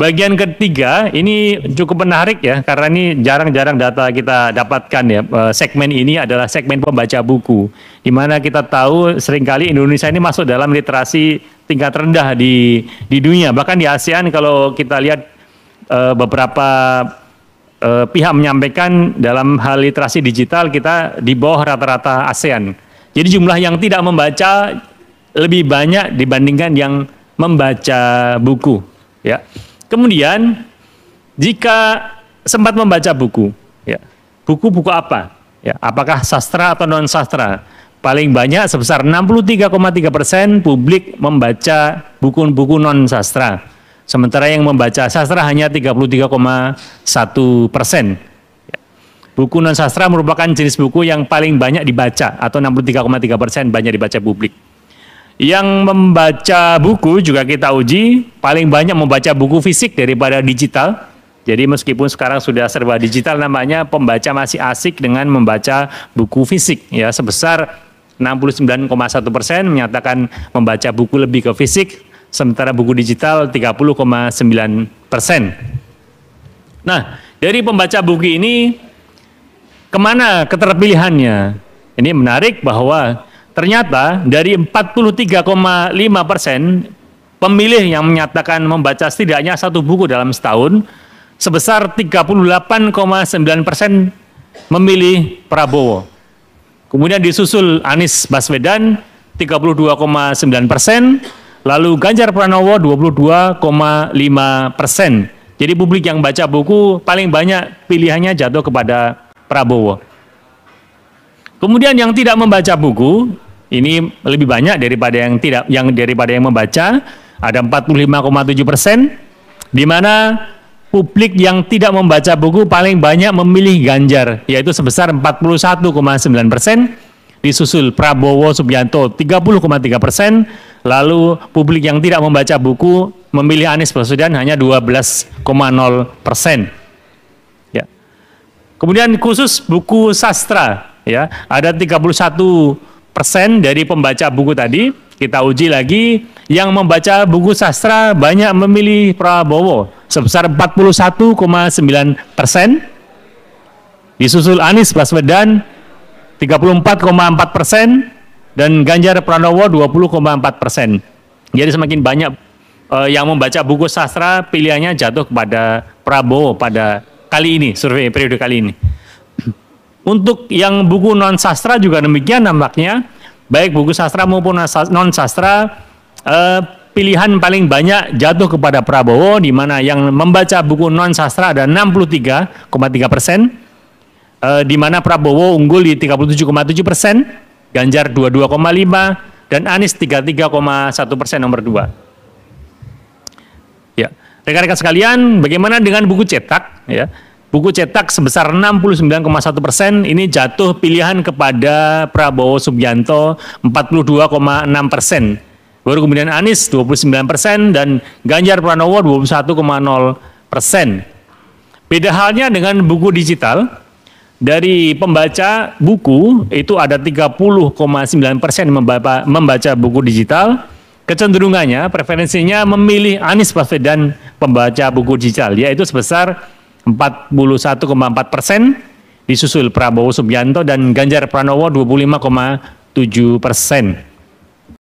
Bagian ketiga ini cukup menarik ya karena ini jarang-jarang data kita dapatkan ya. Eh, segmen ini adalah segmen pembaca buku di mana kita tahu seringkali Indonesia ini masuk dalam literasi tingkat rendah di di dunia. Bahkan di ASEAN kalau kita lihat eh, beberapa eh, pihak menyampaikan dalam hal literasi digital kita di bawah rata-rata ASEAN. Jadi jumlah yang tidak membaca lebih banyak dibandingkan yang membaca buku ya. Kemudian jika sempat membaca buku, ya, buku-buku apa? Ya, apakah sastra atau non sastra? Paling banyak sebesar 63,3 persen publik membaca buku-buku non sastra, sementara yang membaca sastra hanya 33,1 persen. Ya, buku non sastra merupakan jenis buku yang paling banyak dibaca atau 63,3 persen banyak dibaca publik. Yang membaca buku juga kita uji, paling banyak membaca buku fisik daripada digital. Jadi meskipun sekarang sudah serba digital namanya, pembaca masih asik dengan membaca buku fisik ya sebesar 69,1 persen menyatakan membaca buku lebih ke fisik, sementara buku digital 30,9 persen. Nah, dari pembaca buku ini kemana keterpilihannya? Ini menarik bahwa Ternyata dari 43,5 persen pemilih yang menyatakan membaca setidaknya satu buku dalam setahun, sebesar 38,9 persen memilih Prabowo. Kemudian disusul Anies Baswedan 32,9 persen, lalu Ganjar Pranowo 22,5 persen. Jadi publik yang baca buku paling banyak pilihannya jatuh kepada Prabowo. Kemudian yang tidak membaca buku, ini lebih banyak daripada yang tidak yang daripada yang membaca, ada 45,7 persen, di mana publik yang tidak membaca buku paling banyak memilih Ganjar, yaitu sebesar 41,9 persen, disusul Prabowo Subianto 30,3 persen, lalu publik yang tidak membaca buku memilih Anies Baswedan hanya 12,0 persen. Ya. Kemudian khusus buku sastra, ya. Ada 31 persen dari pembaca buku tadi kita uji lagi yang membaca buku sastra banyak memilih Prabowo sebesar 41,9 persen disusul Anies Baswedan 34,4 persen dan Ganjar Pranowo 20,4 persen. Jadi semakin banyak uh, yang membaca buku sastra pilihannya jatuh kepada Prabowo pada kali ini survei periode kali ini. Untuk yang buku non sastra juga demikian nampaknya, baik buku sastra maupun non sastra eh, pilihan paling banyak jatuh kepada Prabowo di mana yang membaca buku non sastra ada 63,3 persen, eh, di mana Prabowo unggul di 37,7 persen, Ganjar 22,5 dan Anies 33,1 persen nomor dua. Ya, rekan-rekan sekalian, bagaimana dengan buku cetak? Ya, Buku cetak sebesar 69,1 persen ini jatuh pilihan kepada Prabowo Subianto 42,6 persen. Baru kemudian Anies 29 persen dan Ganjar Pranowo 21,0 persen. Beda halnya dengan buku digital, dari pembaca buku itu ada 30,9 persen membaca, buku digital. Kecenderungannya, preferensinya memilih Anies Baswedan pembaca buku digital, yaitu sebesar 41,4 persen, disusul Prabowo Subianto dan Ganjar Pranowo 25,7 persen.